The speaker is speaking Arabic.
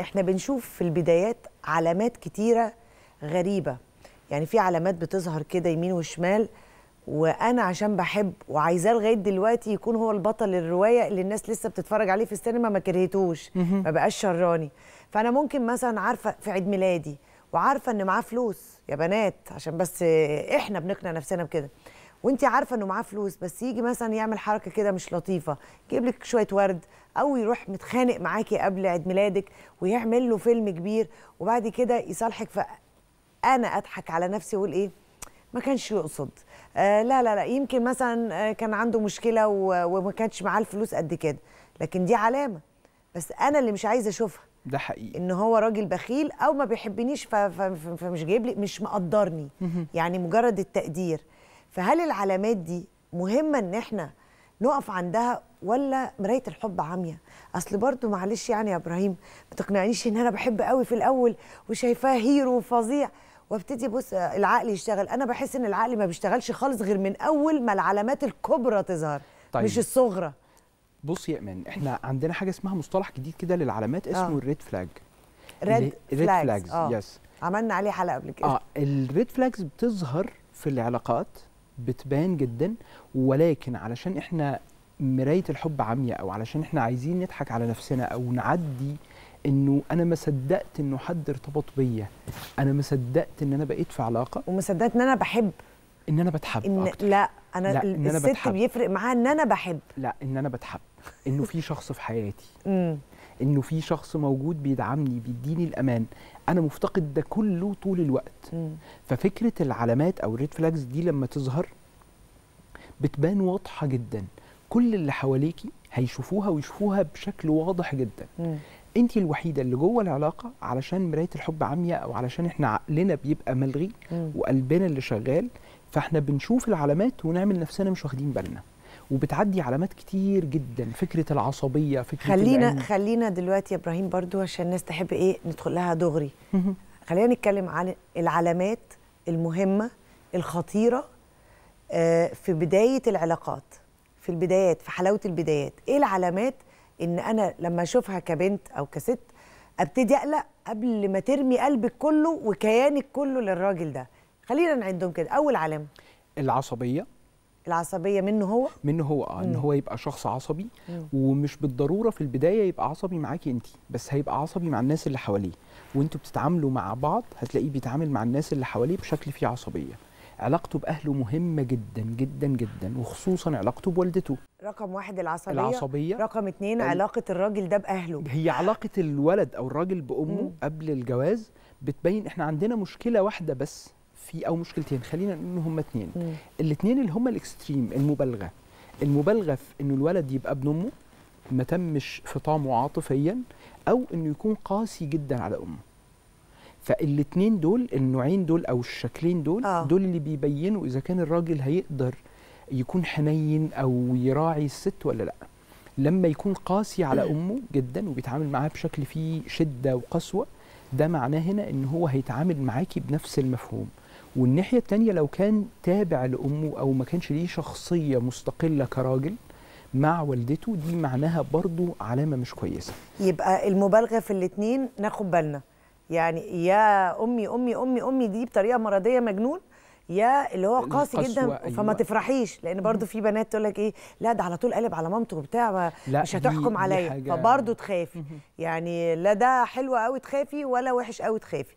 احنا بنشوف في البدايات علامات كتيره غريبه يعني في علامات بتظهر كده يمين وشمال وانا عشان بحب وعايزاه لغايه دلوقتي يكون هو البطل الروايه اللي الناس لسه بتتفرج عليه في السينما ما كرهتوش ما بقاش شراني فانا ممكن مثلا عارفه في عيد ميلادي وعارفه ان معاه فلوس يا بنات عشان بس احنا بنقنع نفسنا بكده وانت عارفه انه معاه فلوس بس يجي مثلا يعمل حركه كده مش لطيفه يجيب لك شويه ورد او يروح متخانق معاكي قبل عيد ميلادك ويعمل له فيلم كبير وبعد كده يصالحك فانا اضحك على نفسي واقول ايه ما كانش يقصد آه لا لا لا يمكن مثلا آه، كان عنده مشكله وما كانش معاه الفلوس قد كده لكن دي علامه بس انا اللي مش عايزه اشوفها ده حقيقي ان هو راجل بخيل او ما بيحبنيش فمش جايب لي مش مقدرني يعني مجرد التقدير فهل العلامات دي مهمه ان احنا نقف عندها ولا مرايه الحب عاميه اصل برضو معلش يعني يا ابراهيم ما تقنعنيش ان انا بحب قوي في الاول وشايفاه هيرو فظيع وابتدي بص العقل يشتغل انا بحس ان العقل ما بيشتغلش خالص غير من اول ما العلامات الكبرى تظهر طيب. مش الصغرى بص يا امان احنا عندنا حاجه اسمها مصطلح جديد كده للعلامات آه. اسمه آه. الريد فلاج ريد فلاجز يس عملنا عليه حلقه قبل كده اه الريد فلاجز بتظهر في العلاقات بتبان جدا ولكن علشان احنا مرايه الحب عاميه او علشان احنا عايزين نضحك على نفسنا او نعدي انه انا ما صدقت انه حد ارتبط بيا انا ما صدقت ان انا بقيت في علاقه وما صدقت ان انا بحب ان انا بتحب إن أكتر. لا انا لا إن أنا الست بتحب. بيفرق معاها ان انا بحب لا ان انا بتحب انه في شخص في حياتي انه في شخص موجود بيدعمني بيديني الامان انا مفتقد ده كله طول الوقت ففكره العلامات او الريد فلاجز دي لما تظهر بتبان واضحه جدا كل اللي حواليكي هيشوفوها ويشوفوها بشكل واضح جدا انت الوحيده اللي جوه العلاقه علشان مرايه الحب عاميه او علشان احنا عقلنا بيبقى ملغي وقلبنا اللي شغال فاحنا بنشوف العلامات ونعمل نفسنا مش واخدين بالنا وبتعدي علامات كتير جدا فكره العصبيه فكره خلينا العلم. خلينا دلوقتي يا ابراهيم برضو عشان الناس تحب ايه ندخل لها دغري خلينا نتكلم عن العلامات المهمه الخطيره آه، في بدايه العلاقات في البدايات في حلاوه البدايات ايه العلامات ان انا لما اشوفها كبنت او كست ابتدي اقلق قبل ما ترمي قلبك كله وكيانك كله للراجل ده خلينا نعدهم كده اول علامه العصبيه العصبيه منه هو منه هو اه ان هو يبقى شخص عصبي مم. ومش بالضروره في البدايه يبقى عصبي معاكي انت بس هيبقى عصبي مع الناس اللي حواليه وانتوا بتتعاملوا مع بعض هتلاقيه بيتعامل مع الناس اللي حواليه بشكل فيه عصبيه علاقته باهله مهمه جدا جدا جدا وخصوصا علاقته بوالدته رقم واحد العصبيه العصبيه رقم اتنين أو... علاقه الراجل ده باهله هي علاقه الولد او الراجل بامه مم. قبل الجواز بتبين احنا عندنا مشكله واحده بس في او مشكلتين خلينا نقول ان هم اتنين الاثنين اللي هم الاكستريم المبالغه المبالغه في انه الولد يبقى ابن امه ما تمش فطامه عاطفيا او انه يكون قاسي جدا على امه فالاثنين دول النوعين دول او الشكلين دول آه. دول اللي بيبينوا اذا كان الراجل هيقدر يكون حنين او يراعي الست ولا لا لما يكون قاسي على امه جدا وبيتعامل معاها بشكل فيه شده وقسوه ده معناه هنا ان هو هيتعامل معاكي بنفس المفهوم والناحيه الثانيه لو كان تابع لامه او ما كانش ليه شخصيه مستقله كراجل مع والدته دي معناها برضو علامه مش كويسه يبقى المبالغه في الاثنين ناخد بالنا يعني يا امي امي امي امي دي بطريقه مرضيه مجنون يا اللي هو قاسي جدا أيوة. فما تفرحيش لان برضو في بنات تقول لك ايه لا ده على طول قلب على مامته وبتاع مش هتحكم عليا فبرضو تخافي يعني لا ده حلو قوي تخافي ولا وحش قوي تخافي